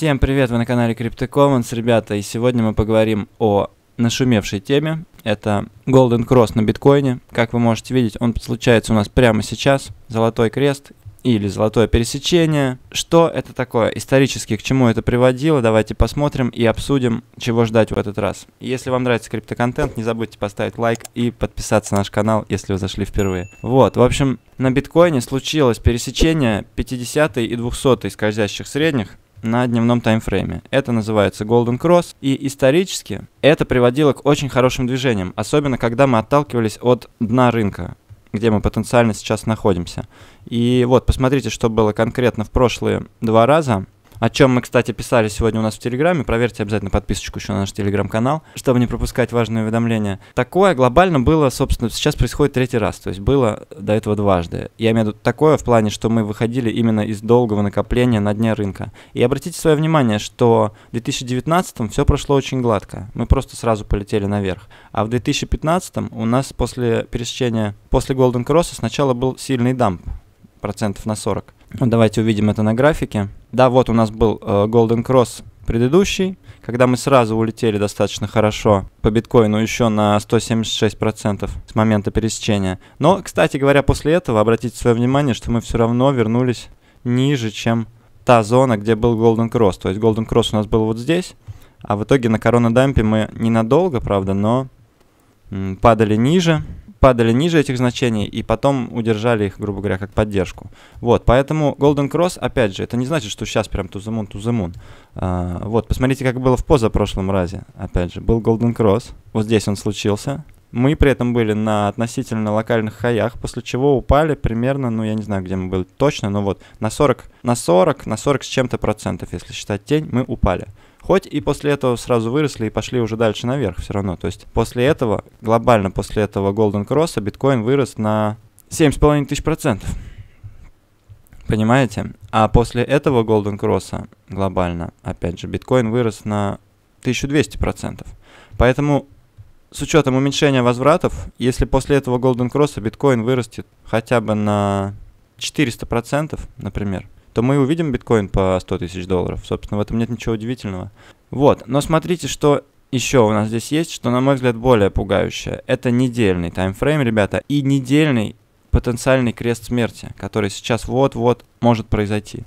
Всем привет, вы на канале Crypto Commons, ребята, и сегодня мы поговорим о нашумевшей теме. Это Golden Cross на биткоине. Как вы можете видеть, он случается у нас прямо сейчас. Золотой крест или золотое пересечение. Что это такое? Исторически к чему это приводило? Давайте посмотрим и обсудим, чего ждать в этот раз. Если вам нравится криптоконтент, не забудьте поставить лайк и подписаться на наш канал, если вы зашли впервые. Вот, в общем, на биткоине случилось пересечение 50 и 200 скользящих средних на дневном таймфрейме. Это называется Golden Cross, и исторически это приводило к очень хорошим движениям, особенно когда мы отталкивались от дна рынка где мы потенциально сейчас находимся. И вот, посмотрите, что было конкретно в прошлые два раза о чем мы, кстати, писали сегодня у нас в Телеграме. Проверьте обязательно подписочку еще на наш Телеграм-канал, чтобы не пропускать важные уведомления. Такое глобально было, собственно, сейчас происходит третий раз, то есть было до этого дважды. Я имею в виду такое в плане, что мы выходили именно из долгого накопления на дне рынка. И обратите свое внимание, что в 2019 м все прошло очень гладко, мы просто сразу полетели наверх. А в 2015 м у нас после пересечения, после Golden Cross сначала был сильный дамп, процентов на 40. Ну, давайте увидим это на графике. Да, вот у нас был э, Golden Cross предыдущий, когда мы сразу улетели достаточно хорошо по биткоину еще на 176% с момента пересечения. Но, кстати говоря, после этого обратите свое внимание, что мы все равно вернулись ниже, чем та зона, где был Golden Cross. То есть Golden Cross у нас был вот здесь, а в итоге на корона дампе мы ненадолго, правда, но падали ниже падали ниже этих значений и потом удержали их, грубо говоря, как поддержку. Вот, поэтому Golden Cross, опять же, это не значит, что сейчас прям тузамун, тузамун. А, вот, посмотрите, как было в позапрошлом разе, опять же, был Golden Cross, вот здесь он случился, мы при этом были на относительно локальных хаях, после чего упали примерно, ну я не знаю, где мы были точно, но вот на 40, на 40, на 40 с чем-то процентов, если считать тень, мы упали. Хоть и после этого сразу выросли и пошли уже дальше наверх все равно. То есть после этого, глобально после этого Golden Cross, а биткоин вырос на 7,5 тысяч процентов. Понимаете? А после этого Golden Cross глобально, опять же, биткоин вырос на 1200%. Поэтому с учетом уменьшения возвратов, если после этого Golden Cross а биткоин вырастет хотя бы на 400%, например, то мы увидим биткоин по 100 тысяч долларов. Собственно, в этом нет ничего удивительного. Вот, но смотрите, что еще у нас здесь есть, что, на мой взгляд, более пугающее. Это недельный таймфрейм, ребята, и недельный потенциальный крест смерти, который сейчас вот-вот может произойти.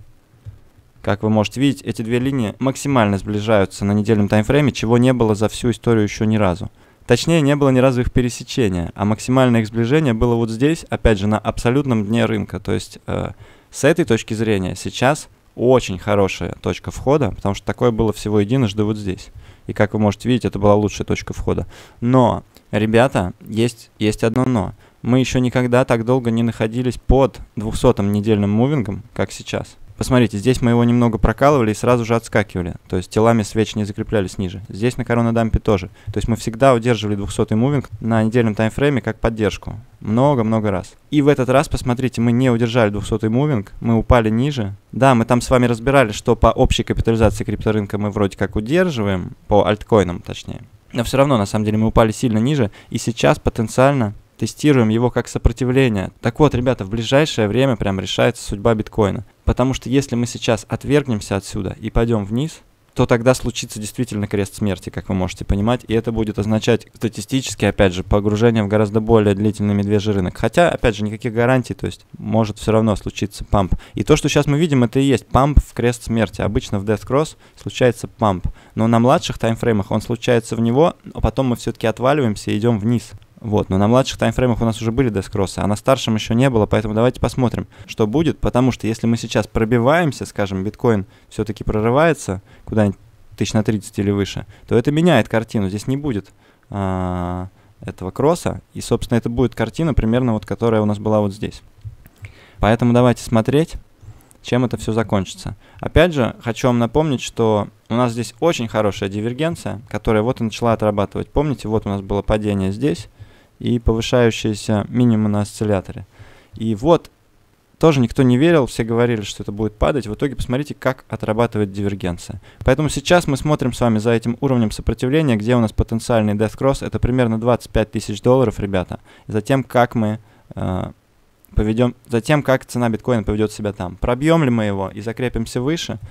Как вы можете видеть, эти две линии максимально сближаются на недельном таймфрейме, чего не было за всю историю еще ни разу. Точнее, не было ни разу их пересечения, а максимальное их сближение было вот здесь, опять же, на абсолютном дне рынка, то есть э, с этой точки зрения сейчас очень хорошая точка входа, потому что такое было всего единожды вот здесь. И как вы можете видеть, это была лучшая точка входа. Но, ребята, есть, есть одно но. Мы еще никогда так долго не находились под 200-м недельным мувингом, как сейчас. Посмотрите, здесь мы его немного прокалывали и сразу же отскакивали. То есть телами свечи не закреплялись ниже. Здесь на коронадампе тоже. То есть мы всегда удерживали 200 мувинг на недельном таймфрейме как поддержку. Много-много раз. И в этот раз, посмотрите, мы не удержали 200 мувинг, мы упали ниже. Да, мы там с вами разбирали, что по общей капитализации крипторынка мы вроде как удерживаем, по альткоинам точнее. Но все равно, на самом деле, мы упали сильно ниже, и сейчас потенциально тестируем его как сопротивление. Так вот, ребята, в ближайшее время прям решается судьба биткоина. Потому что если мы сейчас отвергнемся отсюда и пойдем вниз, то тогда случится действительно крест смерти, как вы можете понимать, и это будет означать статистически, опять же, погружение в гораздо более длительный медвежий рынок. Хотя, опять же, никаких гарантий, то есть может все равно случиться памп. И то, что сейчас мы видим, это и есть памп в крест смерти. Обычно в Death Cross случается памп, но на младших таймфреймах он случается в него, а потом мы все-таки отваливаемся и идем вниз. Вот, но на младших таймфреймах у нас уже были дескроссы, а на старшем еще не было, поэтому давайте посмотрим, что будет, потому что если мы сейчас пробиваемся, скажем, биткоин все-таки прорывается куда-нибудь тысяч на 30 или выше, то это меняет картину, здесь не будет а, этого кросса, и, собственно, это будет картина примерно вот, которая у нас была вот здесь. Поэтому давайте смотреть, чем это все закончится. Опять же, хочу вам напомнить, что у нас здесь очень хорошая дивергенция, которая вот и начала отрабатывать. Помните, вот у нас было падение здесь, и повышающиеся минимумы на осцилляторе. И вот тоже никто не верил, все говорили, что это будет падать. В итоге посмотрите, как отрабатывает дивергенция. Поэтому сейчас мы смотрим с вами за этим уровнем сопротивления, где у нас потенциальный death cross. Это примерно 25 тысяч долларов, ребята. И затем, как мы э, поведем, затем, как цена биткоина поведет себя там. Пробьем ли мы его и закрепимся выше –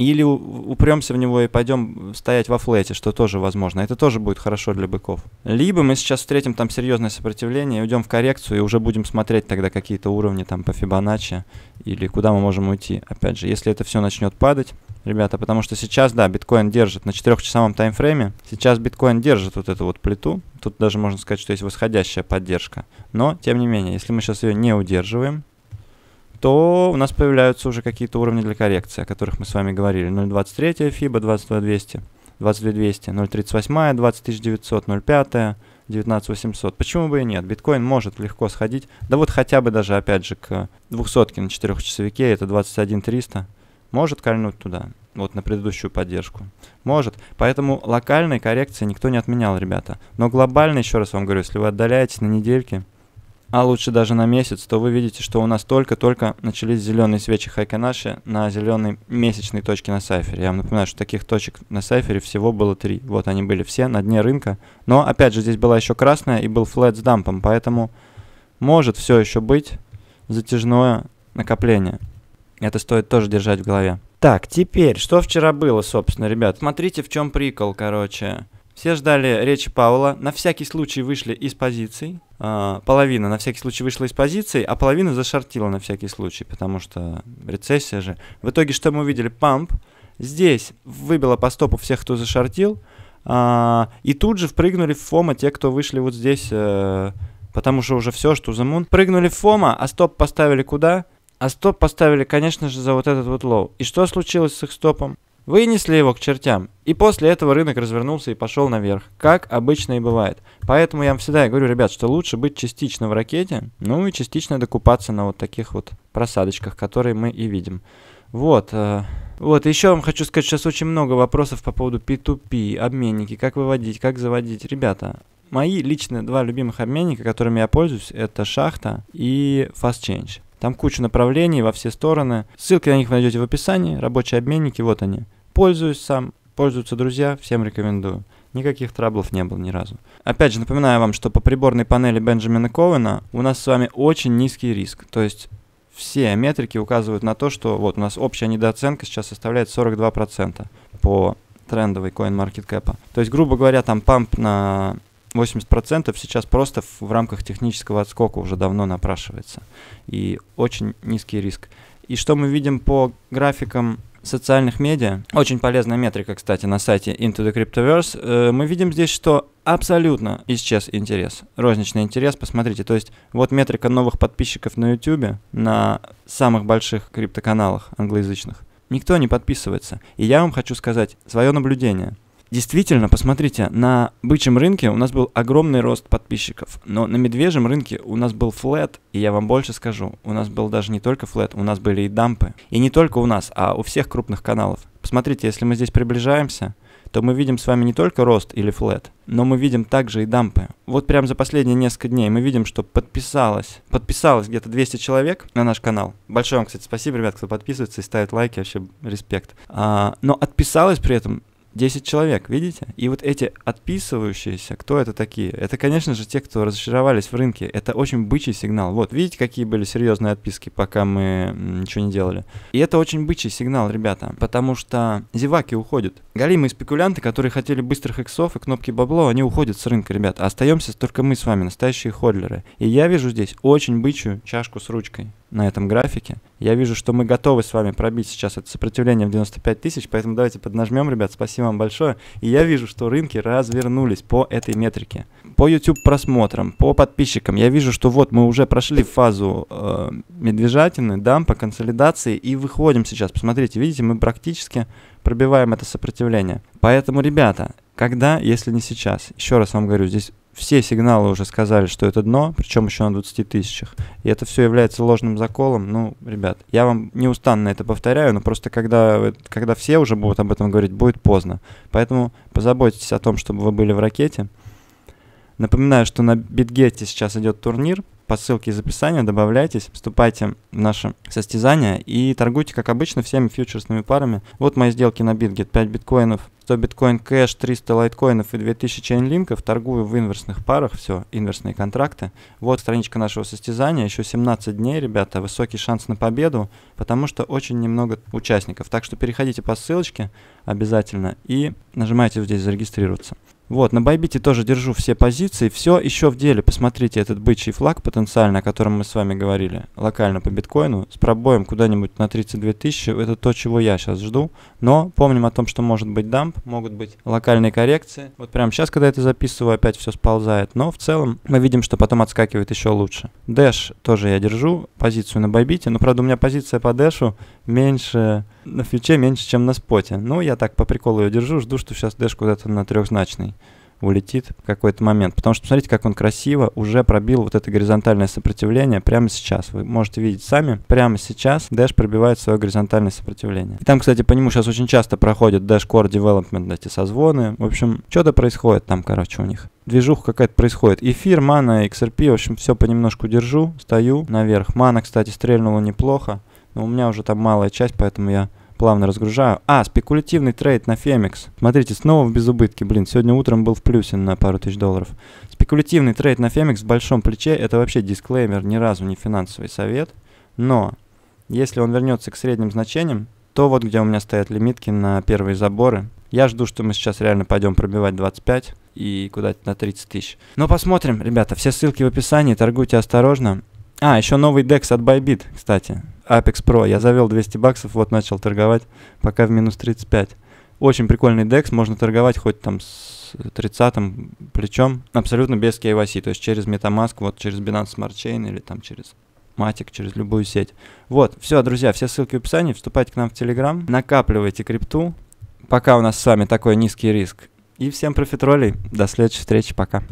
или упремся в него и пойдем стоять во флете, что тоже возможно. Это тоже будет хорошо для быков. Либо мы сейчас встретим там серьезное сопротивление, и уйдем в коррекцию и уже будем смотреть тогда какие-то уровни там по Фибоначчи или куда мы можем уйти. Опять же, если это все начнет падать, ребята, потому что сейчас, да, биткоин держит на 4-часовом таймфрейме. Сейчас биткоин держит вот эту вот плиту. Тут даже можно сказать, что есть восходящая поддержка. Но, тем не менее, если мы сейчас ее не удерживаем, то у нас появляются уже какие-то уровни для коррекции, о которых мы с вами говорили. 0.23 FIBA, 22200, 22200, 0.38, 20900, 0.5, 19800. Почему бы и нет? Биткоин может легко сходить. Да вот хотя бы даже, опять же, к 200 на 4 часовике, это 21300. Может кольнуть туда, вот на предыдущую поддержку. Может. Поэтому локальные коррекции никто не отменял, ребята. Но глобально, еще раз вам говорю, если вы отдаляетесь на недельки, а лучше даже на месяц, то вы видите, что у нас только-только начались зеленые свечи Хайканаши на зеленой месячной точке на сайфере. Я вам напоминаю, что таких точек на сайфере всего было три. Вот они были все на дне рынка. Но опять же, здесь была еще красная и был флет с дампом, поэтому может все еще быть затяжное накопление. Это стоит тоже держать в голове. Так, теперь, что вчера было, собственно, ребят? Смотрите, в чем прикол, короче. Все ждали речи Паула, на всякий случай вышли из позиций. А, половина на всякий случай вышла из позиций, а половина зашортила на всякий случай, потому что рецессия же. В итоге что мы увидели? Памп здесь выбило по стопу всех, кто зашортил, а, и тут же впрыгнули в Фома те, кто вышли вот здесь, э, потому что уже все, что за мун. Прыгнули в Фома, а стоп поставили куда? А стоп поставили, конечно же, за вот этот вот лоу. И что случилось с их стопом? Вынесли его к чертям. И после этого рынок развернулся и пошел наверх, как обычно и бывает. Поэтому я вам всегда говорю, ребят, что лучше быть частично в ракете, ну и частично докупаться на вот таких вот просадочках, которые мы и видим. Вот. Э, вот, еще вам хочу сказать, сейчас очень много вопросов по поводу P2P, обменники, как выводить, как заводить. Ребята, мои лично два любимых обменника, которыми я пользуюсь, это Шахта и Fast Change. Там куча направлений во все стороны. Ссылки на них вы найдете в описании. Рабочие обменники, вот они. Пользуюсь сам, пользуются друзья, всем рекомендую. Никаких траблов не было ни разу. Опять же, напоминаю вам, что по приборной панели Бенджамина Ковена у нас с вами очень низкий риск. То есть все метрики указывают на то, что вот у нас общая недооценка сейчас составляет 42% по трендовой CoinMarketCap. То есть, грубо говоря, там памп на 80% сейчас просто в рамках технического отскока уже давно напрашивается. И очень низкий риск. И что мы видим по графикам социальных медиа, очень полезная метрика, кстати, на сайте Into the Cryptoverse, э, мы видим здесь, что абсолютно исчез интерес, розничный интерес, посмотрите, то есть вот метрика новых подписчиков на YouTube, на самых больших криптоканалах англоязычных, никто не подписывается. И я вам хочу сказать свое наблюдение – Действительно, посмотрите, на бычьем рынке у нас был огромный рост подписчиков, но на медвежьем рынке у нас был флет, и я вам больше скажу, у нас был даже не только флет, у нас были и дампы. И не только у нас, а у всех крупных каналов. Посмотрите, если мы здесь приближаемся, то мы видим с вами не только рост или флет, но мы видим также и дампы. Вот прям за последние несколько дней мы видим, что подписалось, подписалось где-то 200 человек на наш канал. Большое вам, кстати, спасибо, ребят, кто подписывается и ставит лайки, вообще респект. А, но отписалось при этом 10 человек, видите? И вот эти отписывающиеся, кто это такие? Это, конечно же, те, кто разочаровались в рынке. Это очень бычий сигнал. Вот, видите, какие были серьезные отписки, пока мы ничего не делали. И это очень бычий сигнал, ребята, потому что зеваки уходят. Галимые спекулянты, которые хотели быстрых иксов и кнопки бабло, они уходят с рынка, ребята. Остаемся только мы с вами, настоящие ходлеры. И я вижу здесь очень бычью чашку с ручкой на этом графике. Я вижу, что мы готовы с вами пробить сейчас это сопротивление в 95 тысяч, поэтому давайте поднажмем, ребят, спасибо вам большое. И я вижу, что рынки развернулись по этой метрике. По YouTube просмотрам, по подписчикам, я вижу, что вот мы уже прошли фазу э, медвежатины, дампа, консолидации и выходим сейчас. Посмотрите, видите, мы практически пробиваем это сопротивление. Поэтому, ребята, когда, если не сейчас? Еще раз вам говорю, здесь все сигналы уже сказали, что это дно, причем еще на 20 тысячах. И это все является ложным заколом. Ну, ребят, я вам неустанно это повторяю, но просто когда, когда все уже будут об этом говорить, будет поздно. Поэтому позаботьтесь о том, чтобы вы были в ракете. Напоминаю, что на Битгете сейчас идет турнир – по ссылке из описания, добавляйтесь, вступайте в наше состязание и торгуйте, как обычно, всеми фьючерсными парами. Вот мои сделки на BitGet, 5 биткоинов, 100 биткоин кэш, 300 лайткоинов и 2000 чейнлинков. Торгую в инверсных парах, все, инверсные контракты. Вот страничка нашего состязания, еще 17 дней, ребята, высокий шанс на победу, потому что очень немного участников. Так что переходите по ссылочке обязательно и нажимайте здесь зарегистрироваться. Вот, на Байбите тоже держу все позиции. Все еще в деле. Посмотрите этот бычий флаг потенциально, о котором мы с вами говорили, локально по биткоину, с пробоем куда-нибудь на 32 тысячи. Это то, чего я сейчас жду. Но помним о том, что может быть дамп, могут быть локальные коррекции. Вот прямо сейчас, когда я это записываю, опять все сползает. Но в целом мы видим, что потом отскакивает еще лучше. Дэш тоже я держу, позицию на Байбите. Но, ну, правда, у меня позиция по Дэшу меньше на фьюче меньше, чем на споте. Ну, я так по приколу ее держу, жду, что сейчас дэш куда-то на трехзначный улетит в какой-то момент. Потому что смотрите, как он красиво уже пробил вот это горизонтальное сопротивление прямо сейчас. Вы можете видеть сами, прямо сейчас Dash пробивает свое горизонтальное сопротивление. И там, кстати, по нему сейчас очень часто проходит Dash Core Development, эти созвоны. В общем, что-то происходит там, короче, у них движуха какая-то происходит. Эфир, мана, XRP, в общем, все понемножку держу, стою наверх. Мана, кстати, стрельнула неплохо, но у меня уже там малая часть, поэтому я плавно разгружаю. А, спекулятивный трейд на Фемикс. Смотрите, снова в безубытке, блин, сегодня утром был в плюсе на пару тысяч долларов. Спекулятивный трейд на Фемикс в большом плече, это вообще дисклеймер, ни разу не финансовый совет. Но, если он вернется к средним значениям, то вот где у меня стоят лимитки на первые заборы. Я жду, что мы сейчас реально пойдем пробивать 25 и куда-то на 30 тысяч. Но ну, посмотрим, ребята, все ссылки в описании, торгуйте осторожно. А, еще новый DEX от Bybit, кстати. Apex Pro. Я завел 200 баксов, вот начал торговать, пока в минус 35. Очень прикольный DEX, можно торговать хоть там с 30 плечом, абсолютно без KYC, то есть через MetaMask, вот через Binance Smart Chain или там через Matic, через любую сеть. Вот, все, друзья, все ссылки в описании, вступайте к нам в Telegram, накапливайте крипту, пока у нас с вами такой низкий риск. И всем профитролей, до следующей встречи, пока.